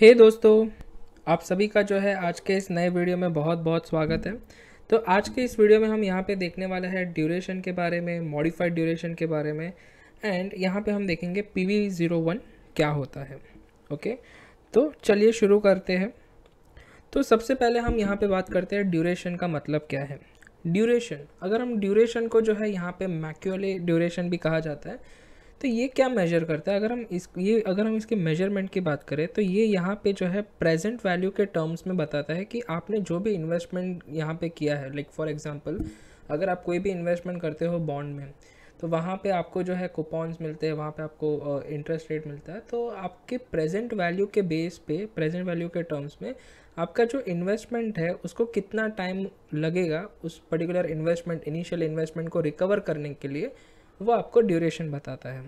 हे hey दोस्तों आप सभी का जो है आज के इस नए वीडियो में बहुत बहुत स्वागत है तो आज के इस वीडियो में हम यहाँ पे देखने वाले हैं ड्यूरेशन के बारे में मॉडिफाइड ड्यूरेशन के बारे में एंड यहाँ पे हम देखेंगे पी वी ज़ीरो वन क्या होता है ओके तो चलिए शुरू करते हैं तो सबसे पहले हम यहाँ पर बात करते हैं ड्यूरेशन का मतलब क्या है ड्यूरेशन अगर हम ड्यूरेशन को जो है यहाँ पर मैक्यूअली ड्यूरेशन भी कहा जाता है तो ये क्या मेजर करता है अगर हम इस ये अगर हम इसके मेजरमेंट की बात करें तो ये यहाँ पे जो है प्रेजेंट वैल्यू के टर्म्स में बताता है कि आपने जो भी इन्वेस्टमेंट यहाँ पे किया है लाइक फॉर एग्जांपल अगर आप कोई भी इन्वेस्टमेंट करते हो बॉन्ड में तो वहाँ पे आपको जो है कूपन्स मिलते हैं वहाँ पे आपको इंटरेस्ट रेट मिलता है तो आपके प्रेजेंट वैल्यू के बेस पे प्रेजेंट वैल्यू के टर्म्स में आपका जो इन्वेस्टमेंट है उसको कितना टाइम लगेगा उस पर्टिकुलर इन्वेस्टमेंट इनिशियल इन्वेस्टमेंट को रिकवर करने के लिए वो आपको ड्यूरेशन बताता है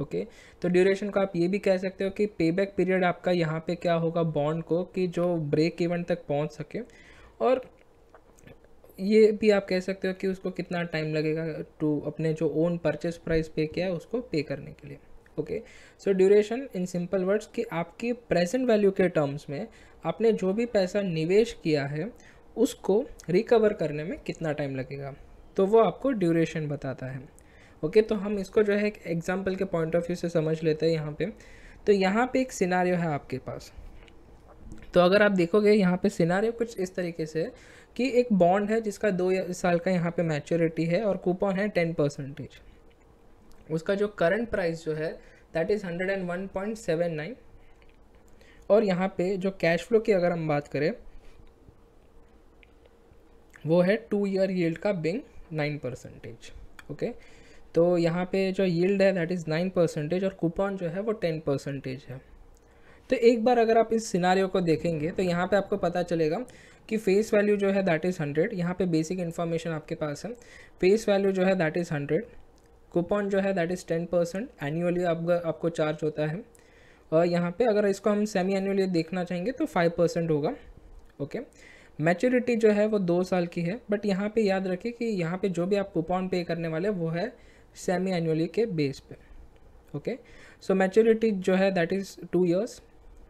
ओके okay? तो ड्यूरेशन को आप ये भी कह सकते हो कि पे बैक पीरियड आपका यहाँ पे क्या होगा बॉन्ड को कि जो ब्रेक इवेंट तक पहुँच सके और ये भी आप कह सकते हो कि उसको कितना टाइम लगेगा टू अपने जो ओन परचेस प्राइस पे किया है उसको पे करने के लिए okay so duration in simple words कि आपकी प्रेजेंट वैल्यू के टर्म्स में आपने जो भी पैसा निवेश किया है उसको रिकवर करने में कितना टाइम लगेगा तो वो आपको ड्यूरेशन बताता है ओके तो हम इसको जो है एग्जाम्पल के पॉइंट ऑफ व्यू से समझ लेते हैं यहाँ पर तो यहाँ पर एक सिनारियो है आपके पास तो अगर आप देखोगे यहाँ पे सिनारियो कुछ इस तरीके से कि एक बॉन्ड है जिसका दो साल का यहाँ पे मैच्योरिटी है और कूपन है टेन परसेंटेज उसका जो करंट प्राइस जो है that is hundred and one point seven nine और यहाँ पे जो कैश फ्लो की अगर हम बात करें वो है टू ईयर यील्ड का बिंग नाइन परसेंटेज ओके तो यहाँ पे जो यील्ड है दैट इज़ नाइन परसेंटेज और कूपन जो है वो टेन परसेंटेज है तो एक बार अगर आप इस सिनारियो को देखेंगे तो यहाँ पे आपको पता चलेगा कि फेस वैल्यू जो है दैट इज़ हंड्रेड यहाँ पे बेसिक इन्फॉर्मेशन आपके पास है फेस वैल्यू जो है दैट इज़ हंड्रेड कूपन जो है that is ten percent annually आपको चार्ज होता है और यहाँ पे अगर इसको हम सेमी एनुअली देखना चाहेंगे तो फाइव परसेंट होगा ओके मैच्योरिटी जो है वो दो साल की है बट यहाँ पे याद रखें कि यहाँ पे जो भी आप कूपन पे करने वाले वो है सेमी एनुअली के बेस पे ओके सो मैच्योरिटी जो है दैट इज़ टू ईयर्स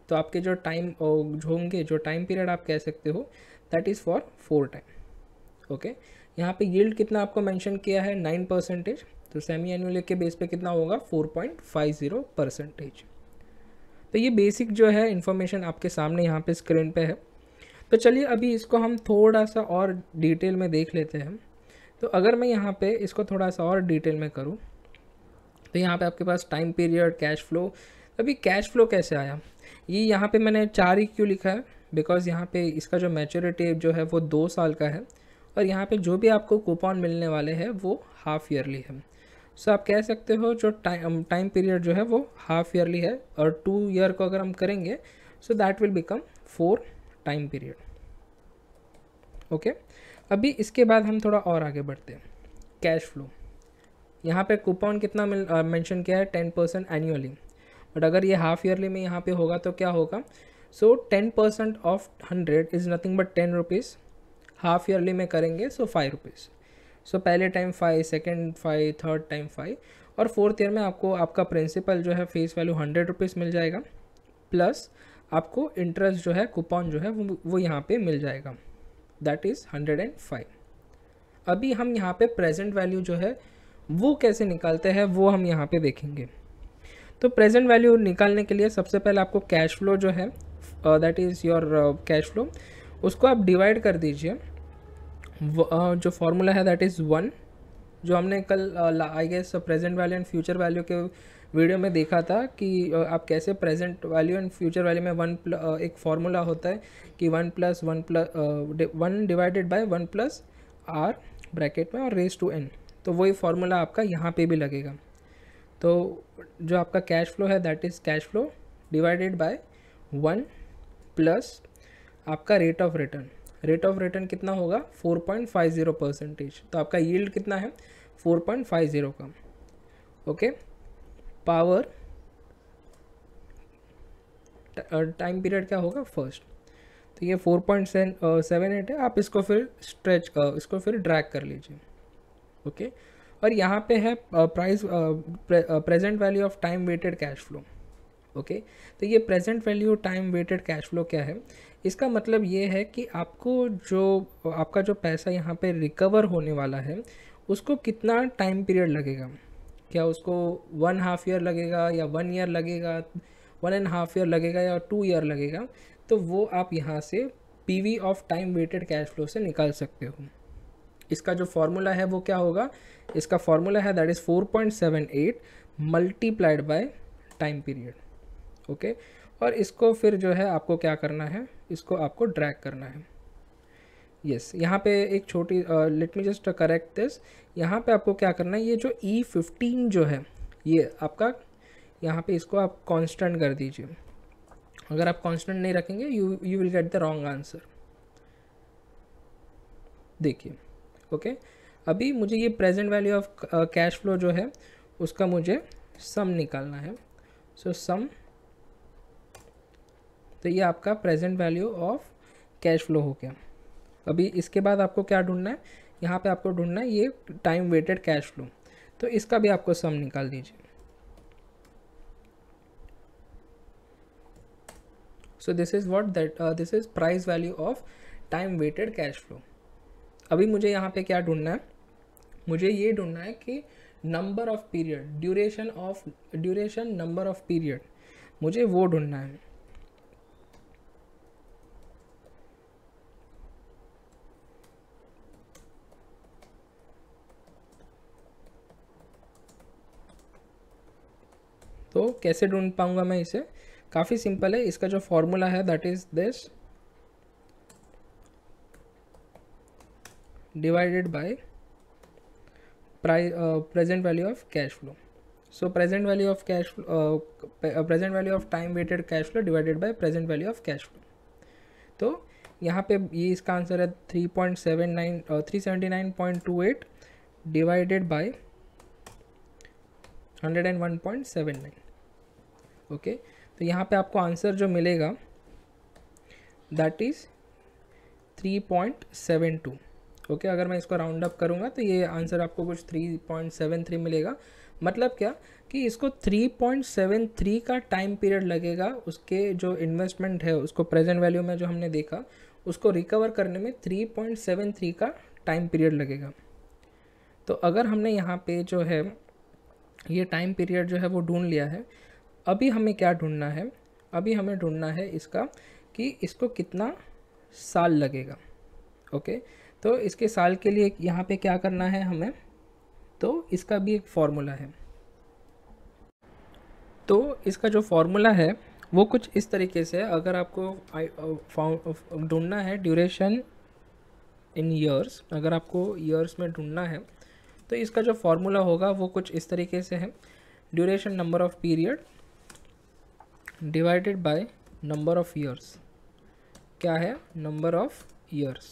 तो आपके जो टाइम जो होंगे जो टाइम पीरियड आप कह सकते हो that is for four time okay यहाँ पे यील्ड कितना आपको मेंशन किया है नाइन परसेंटेज तो सेमी एनुअल के बेस पे कितना होगा four point five zero percentage तो ये बेसिक जो है इन्फॉर्मेशन आपके सामने यहाँ पे स्क्रीन पे है तो चलिए अभी इसको हम थोड़ा सा और डिटेल में देख लेते हैं तो अगर मैं यहाँ पे इसको थोड़ा सा और डिटेल में करूँ तो यहाँ पे आपके पास टाइम पीरियड कैश फ्लो अभी कैश फ्लो कैसे आया ये यह यहाँ पे मैंने चार ही क्यों लिखा है बिकॉज़ यहाँ पे इसका जो मेचोरिटी जो है वो दो साल का है और यहाँ पे जो भी आपको कूपन मिलने वाले हैं वो हाफ़ ईयरली है सो आप कह सकते हो जो टाइम टाइम पीरियड जो है वो हाफ ईयरली है और टू ईयर को अगर हम करेंगे so that will become four time period okay अभी इसके बाद हम थोड़ा और आगे बढ़ते हैं कैश फ्लो यहाँ पे कूपन कितना मेंशन किया है टेन परसेंट एनुअली बट अगर ये हाफ ईयरली में यहाँ पे होगा तो क्या होगा so ten percent of hundred is nothing but ten rupees half yearly में करेंगे सो फाइव रुपीज़ सो पहले time five second five third time five और फोर्थ ईयर में आपको आपका प्रिंसिपल जो है फेस वैल्यू हंड्रेड रुपीज़ मिल जाएगा प्लस आपको इंटरेस्ट जो है कूपन जो है वो वो यहाँ पर मिल जाएगा that is hundred and five अभी हम यहाँ पे प्रेजेंट वैल्यू जो है वो कैसे निकालते हैं वो हम यहाँ पे देखेंगे तो प्रेजेंट वैल्यू निकालने के लिए सबसे पहले आपको कैश फ्लो जो है that is your cash flow उसको आप डिवाइड कर दीजिए uh, जो फॉर्मूला है दैट इज़ वन जो हमने कल I guess present value and future value के वीडियो में देखा था कि आप कैसे present value and future value में वन एक फार्मूला होता है कि one plus one plus one divided by one plus R bracket में और रेस टू एन तो वही फार्मूला आपका यहाँ पे भी लगेगा तो जो आपका कैश फ्लो है that is cash flow divided by one plus आपका rate of return rate of return कितना होगा 4.50 परसेंटेज तो आपका यील्ड कितना है 4.50 का okay okay? Power time period क्या होगा फर्स्ट तो ये फोर पॉइंट सेवन एट है आप इसको फिर स्ट्रेच इसको फिर ड्रैग कर लीजिए ओके okay? और यहाँ पे है price present value of time weighted cash flow okay तो ये present value time weighted cash flow क्या है इसका मतलब ये है कि आपको जो आपका जो पैसा यहाँ पे रिकवर होने वाला है उसको कितना टाइम पीरियड लगेगा क्या उसको वन हाफ ईयर लगेगा या वन ईयर लगेगा वन एंड हाफ ईयर लगेगा या टू ईयर लगेगा तो वो आप यहाँ से V of time weighted cash flow से निकाल सकते हो इसका जो फॉर्मूला है वो क्या होगा इसका फॉर्मूला है that is four point seven eight multiplied by time period okay और इसको फिर जो है आपको क्या करना है इसको आपको ड्रैग करना है यस यहाँ पे एक छोटी let me just correct this यहाँ पे आपको क्या करना है ये जो ई e फिफ्टीन जो है ये आपका यहाँ पे इसको आप कांस्टेंट कर दीजिए अगर आप कांस्टेंट नहीं रखेंगे you you will get the wrong answer देखिए ओके अभी मुझे ये present value of cash flow जो है उसका मुझे सम निकालना है सो so, सम तो ये आपका present value of cash flow हो गया अभी इसके बाद आपको क्या ढूंढना है यहाँ पे आपको ढूंढना है ये टाइम वेटेड कैश फ्लो तो इसका भी आपको सम निकाल दीजिए so this is what that this is price value of time weighted cash flow अभी मुझे यहाँ पे क्या ढूंढना है मुझे ये ढूंढना है कि number of period duration of duration number of period मुझे वो ढूंढना है तो कैसे ढूंढ पाऊंगा मैं इसे काफ़ी सिंपल है इसका जो फॉर्मूला है that is this divided by प्राइ present value of cash flow so present value of cash present value of time weighted cash flow divided by present value of cash flow तो यहाँ पे ये इसका आंसर है three point seven nine three seventy nine point two eight divided by hundred and one point seven nine okay तो यहाँ पे आपको आंसर जो मिलेगा that is three point seven two okay अगर मैं इसको राउंड अप करूँगा तो ये आंसर आपको कुछ थ्री पॉइंट सेवन थ्री मिलेगा मतलब क्या कि इसको 3.73 का टाइम पीरियड लगेगा उसके जो इन्वेस्टमेंट है उसको प्रेजेंट वैल्यू में जो हमने देखा उसको रिकवर करने में 3.73 का टाइम पीरियड लगेगा तो अगर हमने यहाँ पे जो है ये टाइम पीरियड जो है वो ढूंढ लिया है अभी हमें क्या ढूंढना है अभी हमें ढूंढना है इसका कि इसको कितना साल लगेगा ओके तो इसके साल के लिए यहाँ पे क्या करना है हमें तो इसका भी एक फॉर्मूला है तो इसका जो फॉर्मूला है वो कुछ इस तरीके से अगर आपको uh, uh, ढूंढना है ड्यूरेशन इन ईयर्स अगर आपको ईयर्स में ढूंढना है तो इसका जो फॉर्मूला होगा वो कुछ इस तरीके से है duration number of period divided by number of years क्या है नंबर ऑफ ईयर्स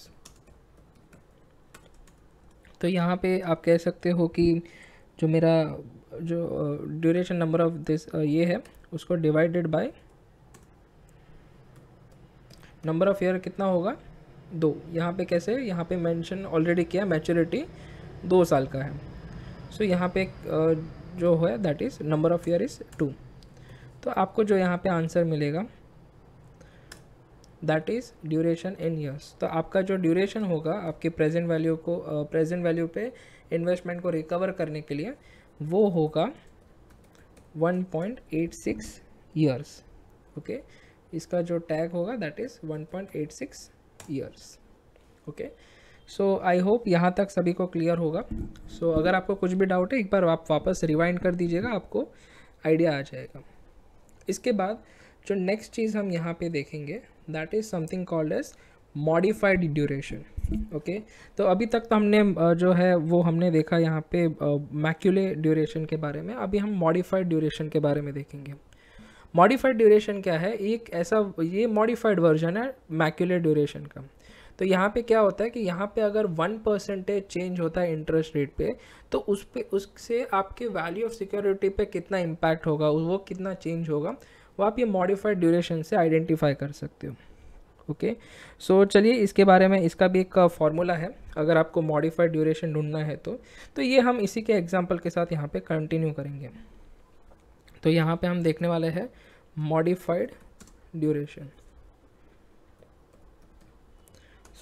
तो यहाँ पे आप कह सकते हो कि जो मेरा जो ड्यूरेशन नंबर ऑफ दिस ये है उसको divided by number of year कितना होगा दो यहाँ पे कैसे यहाँ पे मेंशन ऑलरेडी किया मैच्योरिटी दो साल का है सो so, यहाँ पे जो है that is number of year is two तो आपको जो यहाँ पे आंसर मिलेगा that is duration in years तो आपका जो ड्यूरेशन होगा आपके प्रेजेंट वैल्यू को प्रेजेंट वैल्यू पे इन्वेस्टमेंट को रिकवर करने के लिए वो होगा 1.86 ईयर्स ओके इसका जो टैग होगा that is 1.86 years okay okay? So I hope यहाँ तक सभी को क्लियर होगा सो so, अगर आपको कुछ भी डाउट है एक बार आप वापस रिवाइंड कर दीजिएगा आपको आइडिया आ जाएगा इसके बाद जो नेक्स्ट चीज़ हम यहाँ पे देखेंगे that is something called as modified duration okay तो अभी तक तो हमने जो है वो हमने देखा यहाँ पे मैक्यूले ड्यूरेशन के बारे में अभी हम मॉडिफाइड ड्यूरेशन के बारे में देखेंगे मॉडिफाइड ड्यूरेशन क्या है एक ऐसा ये मॉडिफाइड वर्जन है मैक्यूले ड्यूरेशन का तो यहाँ पे क्या होता है कि यहाँ पे अगर वन परसेंटेज चेंज होता है इंटरेस्ट रेट पे तो उस पर उससे आपके वैल्यू ऑफ सिक्योरिटी पे कितना इम्पैक्ट होगा वो कितना चेंज होगा वो आप ये मॉडिफाइड ड्यूरेशन से आइडेंटिफाई कर सकते हो ओके सो चलिए इसके बारे में इसका भी एक फार्मूला uh, है अगर आपको मॉडिफाइड ड्यूरेशन ढूंढना है तो तो ये हम इसी के एग्जाम्पल के साथ यहाँ पर कंटिन्यू करेंगे तो यहाँ पर हम देखने वाले हैं modified duration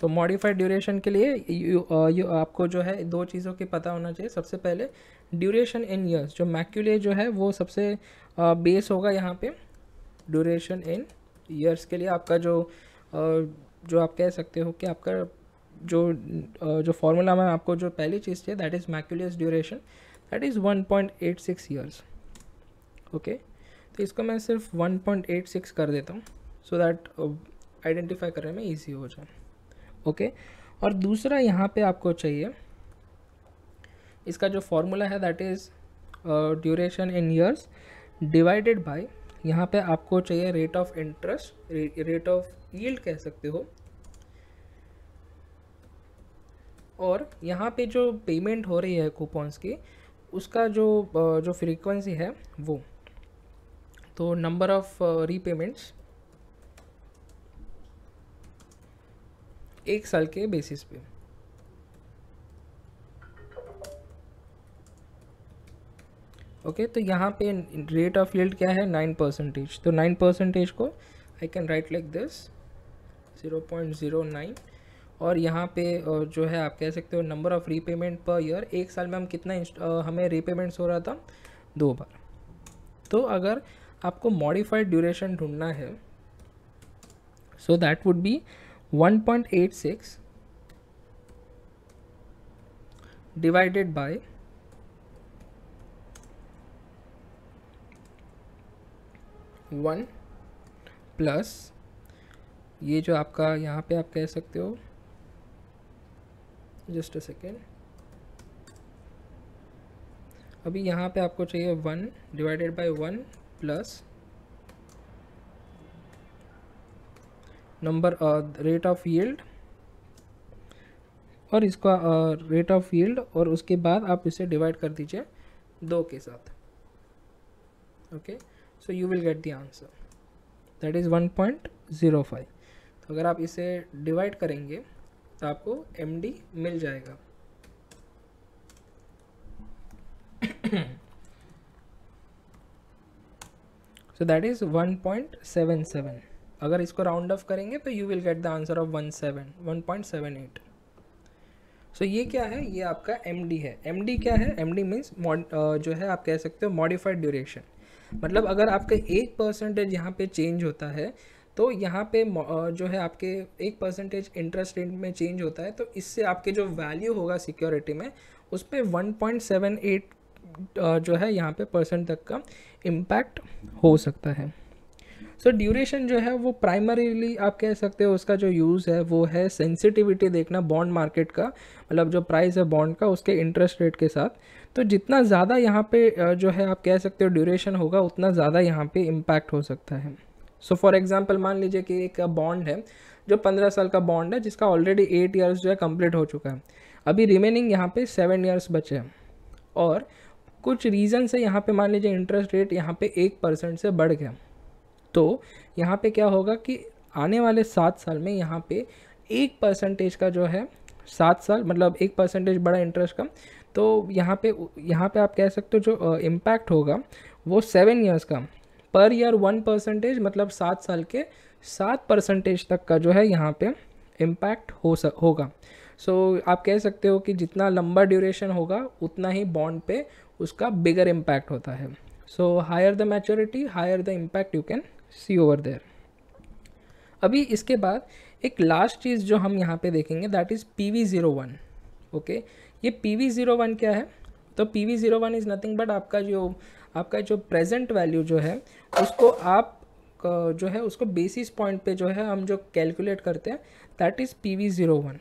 so modified duration के लिए यू, यू uh, uh, आपको जो है दो चीज़ों के पता होना चाहिए सबसे पहले ड्यूरेशन इन ईयर्स जो मैक्यूले जो है वो सबसे बेस uh, होगा यहाँ पे ड्यूरेशन इन ईयर्स के लिए आपका जो जो आप कह सकते हो कि आपका जो जो फॉर्मूला में आपको जो पहली चीज़ चाहिए that is Macaulay's duration that is one point eight six years okay तो इसको मैं सिर्फ वन पॉइंट एट सिक्स कर देता हूँ सो दैट आइडेंटिफाई करने में ईजी हो जाए ओके और दूसरा यहाँ पे आपको चाहिए इसका जो फॉर्मूला है that is duration in years divided by यहाँ पे आपको चाहिए rate of interest rate of yield कह सकते हो और यहाँ पे जो पेमेंट हो रही है कूपन्स की उसका जो uh, जो फ्रीक्वेंसी है वो तो नंबर ऑफ़ रीपेमेंट्स एक साल के बेसिस पे ओके okay, तो यहाँ पे रेट ऑफ यील्ड क्या है नाइन परसेंटेज तो नाइन परसेंटेज को I can write like this zero point zero nine और यहाँ पे जो है आप कह सकते हो number of repayment per year एक साल में हम कितना हमें रीपेमेंट्स हो रहा था दो बार तो अगर आपको मॉडिफाइड ड्यूरेशन ढूंढना है so that would be 1.86 divided by 1 plus ये जो आपका यहाँ पे आप कह सकते हो जस्ट अ सेकेंड अभी यहाँ पे आपको चाहिए one divided by one plus number rate of yield और इसका रेट ऑफ यील्ड और उसके बाद आप इसे डिवाइड कर दीजिए दो के साथ okay so you will get the answer that is one point zero five तो अगर आप इसे डिवाइड करेंगे तो आपको एम डी मिल जाएगा so that is 1.77 अगर इसको राउंड ऑफ करेंगे तो you will get the answer of one seven one point seven eight so ये क्या है ये आपका एम है एम क्या है एम डी मीन्स जो है आप कह सकते हो मॉडिफाइड ड्यूरेशन मतलब अगर आपका एक परसेंटेज यहाँ पे चेंज होता है तो यहाँ पे जो है आपके एक परसेंटेज इंटरेस्ट रेट में चेंज होता है तो इससे आपके जो वैल्यू होगा सिक्योरिटी में उस पर वन पॉइंट सेवन एट जो है यहाँ पे परसेंट तक का इम्पैक्ट हो सकता है सो so, ड्यूरेशन जो है वो प्राइमरीली आप कह सकते हो उसका जो यूज़ है वो है सेंसिटिविटी देखना बॉन्ड मार्केट का मतलब जो प्राइस है बॉन्ड का उसके इंटरेस्ट रेट के साथ तो जितना ज़्यादा यहाँ पे जो है आप कह सकते हो ड्यूरेशन होगा उतना ज़्यादा यहाँ पे इम्पैक्ट हो सकता है सो फॉर एग्जाम्पल मान लीजिए कि एक बॉन्ड है जो पंद्रह साल का बॉन्ड है जिसका ऑलरेडी एट ईयर्स जो है कम्प्लीट हो चुका है अभी रिमेनिंग यहाँ पे सेवन ईयर्स बचे हैं और कुछ रीज़न से यहाँ पे मान लीजिए इंटरेस्ट रेट यहाँ पे एक परसेंट से बढ़ गया तो यहाँ पे क्या होगा कि आने वाले सात साल में यहाँ पे एक परसेंटेज का जो है सात साल मतलब एक परसेंटेज बड़ा इंटरेस्ट का तो यहाँ पे यहाँ पे आप कह सकते हो जो इम्पैक्ट होगा वो सेवन ईयर्स का पर ईयर वन परसेंटेज मतलब सात साल के सात परसेंटेज तक का जो है यहाँ पे इम्पैक्ट हो सक होगा सो so, आप कह सकते हो कि जितना लंबा ड्यूरेशन होगा उतना ही बॉन्ड पे उसका बिगर इम्पैक्ट होता है so higher the maturity higher the impact you can see over there अभी इसके बाद एक लास्ट चीज़ जो हम यहाँ पे देखेंगे that is P V zero one okay ये पी वी ज़ीरो वन क्या है तो P V zero one is nothing but आपका जो आपका जो प्रेजेंट वैल्यू जो है उसको आप जो है उसको बेसिस पॉइंट पे जो है हम जो कैलकुलेट करते हैं that is P V zero one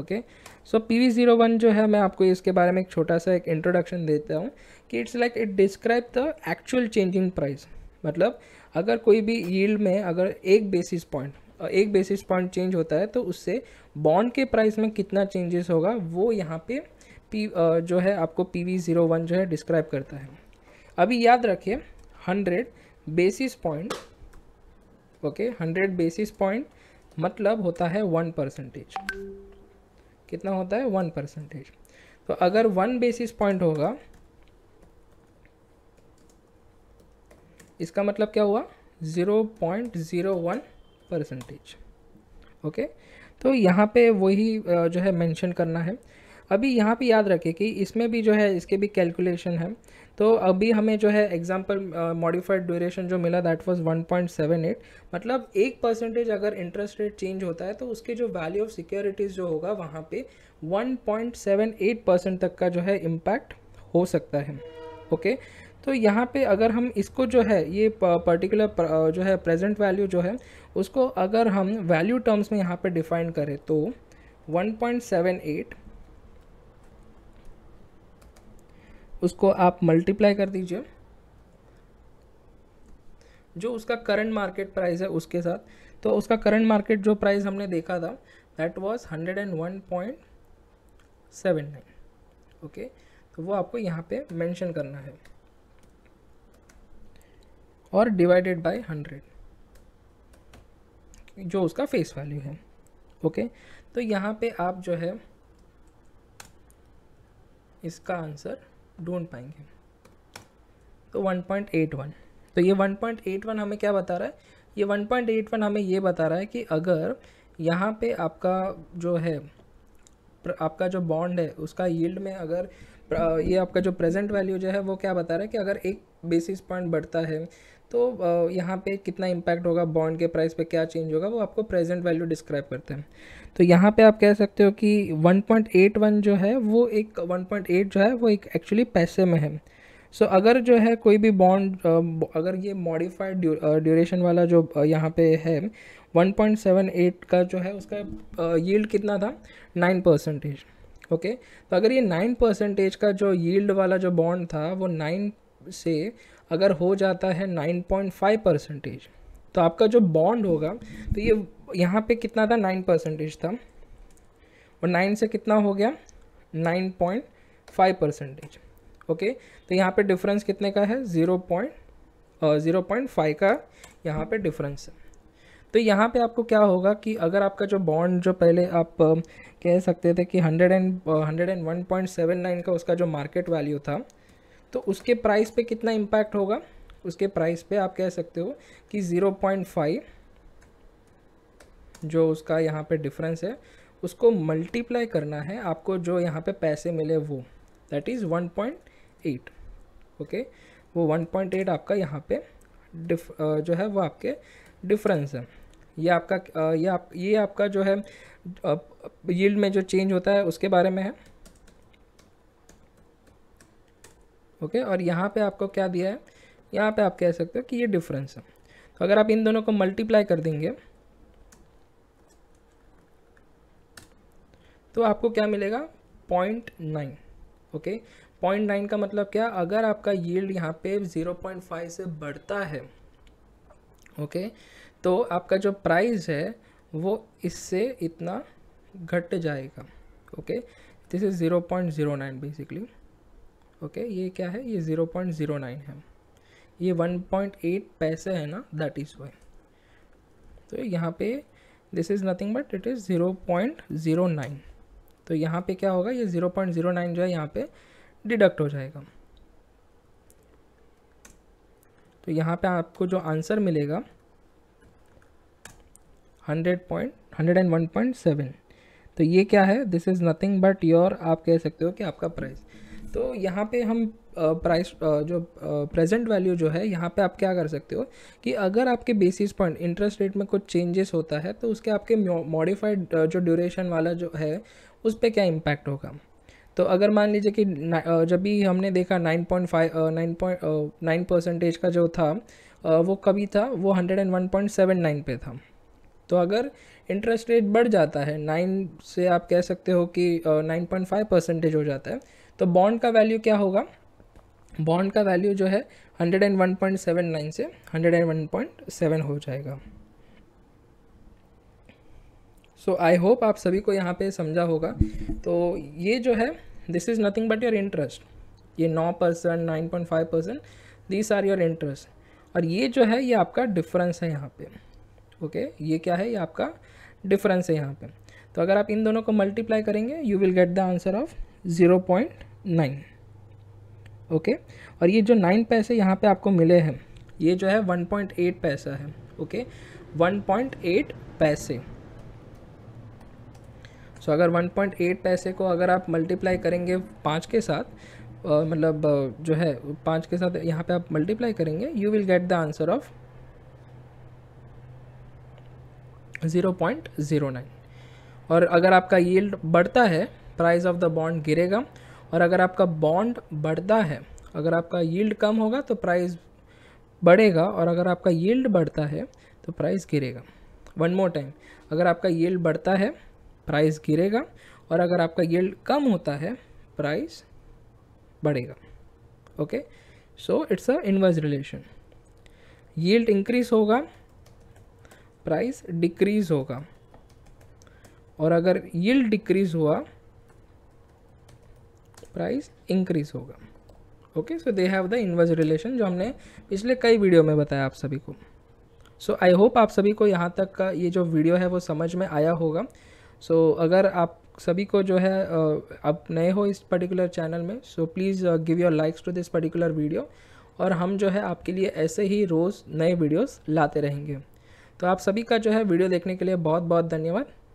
okay so P V zero one जो है मैं आपको इसके बारे में एक छोटा सा एक इंट्रोडक्शन देता हूँ कि it's like it describe the actual changing price मतलब अगर कोई भी यील्ड में अगर एक बेसिस पॉइंट एक बेसिस पॉइंट चेंज होता है तो उससे बॉन्ड के प्राइस में कितना चेंजेस होगा वो यहाँ पे पी जो है आपको पी वी ज़ीरो वन जो है डिस्क्राइब करता है अभी याद रखिए hundred basis point okay hundred basis point मतलब होता है वन परसेंटेज कितना होता है वन परसेंटेज तो अगर वन बेसिस पॉइंट होगा इसका मतलब क्या हुआ zero point zero one percentage okay तो यहाँ पे वही जो है मेंशन करना है अभी यहाँ पे याद रखें कि इसमें भी जो है इसके भी कैलकुलेशन है तो अभी हमें जो है एग्जांपल मॉडिफाइड ड्यूरेशन जो मिला दैट वाज 1.78 मतलब एक परसेंटेज अगर इंटरेस्ट रेट चेंज होता है तो उसके जो वैल्यू ऑफ सिक्योरिटीज़ जो होगा वहाँ पे 1.78 परसेंट तक का जो है इम्पैक्ट हो सकता है ओके okay? तो यहाँ पे अगर हम इसको जो है ये पर्टिकुलर जो है प्रेजेंट वैल्यू जो है उसको अगर हम वैल्यू टर्म्स में यहाँ पे डिफाइन करें तो 1.78 उसको आप मल्टीप्लाई कर दीजिए जो उसका करंट मार्केट प्राइस है उसके साथ तो उसका करंट मार्केट जो प्राइस हमने देखा था दैट वाज 101.79 ओके okay? तो वो आपको यहाँ पे मेंशन करना है और डिवाइडेड बाय हंड्रेड जो उसका फेस वैल्यू है ओके तो यहाँ पे आप जो है इसका आंसर ढूंढ पाएंगे तो 1.81 तो ये 1.81 हमें क्या बता रहा है ये 1.81 हमें ये बता रहा है कि अगर यहाँ पे आपका जो है आपका जो बॉन्ड है उसका यील्ड में अगर ये आपका जो प्रेजेंट वैल्यू जो है वो क्या बता रहा है कि अगर एक बेसिस पॉइंट बढ़ता है तो यहाँ पे कितना इम्पैक्ट होगा बॉन्ड के प्राइस पे क्या चेंज होगा वो आपको प्रेजेंट वैल्यू डिस्क्राइब करते हैं तो यहाँ पे आप कह सकते हो कि 1.81 जो है वो एक 1.8 जो है वो एक एक्चुअली पैसे में है सो so, अगर जो है कोई भी बॉन्ड अगर ये मॉडिफाइड ड्यूरेशन वाला जो यहाँ पे है 1.78 का जो है उसका यील्ड कितना था 9 परसेंटेज ओके तो अगर ये 9 परसेंटेज का जो यील्ड वाला जो बॉन्ड था वो 9 से अगर हो जाता है 9.5 परसेंटेज तो आपका जो बॉन्ड होगा तो ये यहाँ पे कितना था 9 परसेंटेज था और 9 से कितना हो गया 9.5 परसेंटेज ओके तो यहाँ पे डिफरेंस कितने का है zero point zero point five का यहाँ पे डिफरेंस है तो यहाँ पे आपको क्या होगा कि अगर आपका जो बॉन्ड जो पहले आप कह सकते थे कि hundred and hundred and one point seven nine का उसका जो मार्केट वैल्यू था तो उसके प्राइस पे कितना इम्पैक्ट होगा उसके प्राइस पे आप कह सकते हो कि ज़ीरो पॉइंट फाइव जो उसका यहाँ पे डिफरेंस है उसको मल्टीप्लाई करना है आपको जो यहाँ पे पैसे मिले वो that is one point eight okay वो वन पॉइंट एट आपका यहाँ पे डिफ जो है वो आपके डिफरेंस है ये आपका ये आप ये आपका जो है यील्ड में जो चेंज होता है उसके बारे में है ओके और यहाँ पे आपको क्या दिया है यहाँ पे आप कह सकते हो कि ये डिफरेंस है तो अगर आप इन दोनों को मल्टीप्लाई कर देंगे तो आपको क्या मिलेगा point nine okay point nine का मतलब क्या अगर आपका यील्ड यहाँ पे ज़ीरो पॉइंट फाइव से बढ़ता है ओके तो आपका जो प्राइस है वो इससे इतना घट जाएगा okay this is zero point zero nine basically okay ये क्या है ये ज़ीरो पॉइंट ज़ीरो नाइन है ये वन पॉइंट एट पैसे है ना दैट इज़ वाई तो यहाँ पे this is nothing but it is zero point zero nine तो यहाँ पे क्या होगा ये ज़ीरो पॉइंट ज़ीरो नाइन जो है यहाँ पे डिडक्ट हो जाएगा तो यहाँ पे आपको जो आंसर मिलेगा hundred point hundred and one point seven तो ये क्या है this is nothing but your आप कह सकते हो कि आपका प्राइस तो यहाँ पे हम प्राइस जो प्रेजेंट वैल्यू जो है यहाँ पे आप क्या कर सकते हो कि अगर आपके बेसिस पॉइंट इंटरेस्ट रेट में कुछ चेंजेस होता है तो उसके आपके मॉडिफाइड जो ड्यूरेशन वाला जो है उस पर क्या इम्पैक्ट होगा तो अगर मान लीजिए कि जब भी हमने देखा 9.5 नाइन परसेंटेज का जो था वो कभी था वो 101.79 पे था तो अगर इंटरेस्ट रेट बढ़ जाता है नाइन से आप कह सकते हो कि नाइन पॉइंट फाइव परसेंटेज हो जाता है तो बॉन्ड का वैल्यू क्या होगा बॉन्ड का वैल्यू जो है 101.79 से 101.7 हो जाएगा सो आई होप आप सभी को यहाँ पे समझा होगा तो ये जो है this is nothing but your interest ये नौ percent nine point five percent this are your interest और ये जो है ये आपका डिफरेंस है यहाँ पे ओके okay? ये क्या है ये आपका डिफरेंस है यहाँ पे तो अगर आप इन दोनों को मल्टीप्लाई करेंगे you will get the answer of zero point nine okay और ये जो नाइन पैसे यहाँ पे आपको मिले हैं ये जो है वन पॉइंट एट पैसा है ओके वन पॉइंट एट पैसे सो so, अगर 1.8 पैसे को अगर आप मल्टीप्लाई करेंगे पाँच के साथ मतलब जो है पाँच के साथ यहाँ पे आप मल्टीप्लाई करेंगे you will get the answer of 0.09 और अगर आपका यील्ड बढ़ता है प्राइस ऑफ द बॉन्ड गिरेगा और अगर आपका बॉन्ड बढ़ता है अगर आपका यील्ड कम होगा तो प्राइस बढ़ेगा और अगर आपका यील्ड बढ़ता है तो प्राइस गिरेगा वन मोर टाइम अगर आपका यील्ड बढ़ता है प्राइस गिरेगा और अगर आपका यील्ड कम होता है प्राइस बढ़ेगा okay so it's a inverse relation yield increase होगा प्राइस डिक्रीज होगा और अगर यील्ड डिक्रीज हुआ प्राइस इंक्रीज होगा okay so they have the inverse relation जो हमने पिछले कई वीडियो में बताया आप सभी को सो आई होप आप सभी को यहाँ तक का ये जो वीडियो है वो समझ में आया होगा सो so, अगर आप सभी को जो है आप नए हो इस पर्टिकुलर चैनल में so please give your likes to this particular video और हम जो है आपके लिए ऐसे ही रोज़ नए वीडियोस लाते रहेंगे तो आप सभी का जो है वीडियो देखने के लिए बहुत बहुत धन्यवाद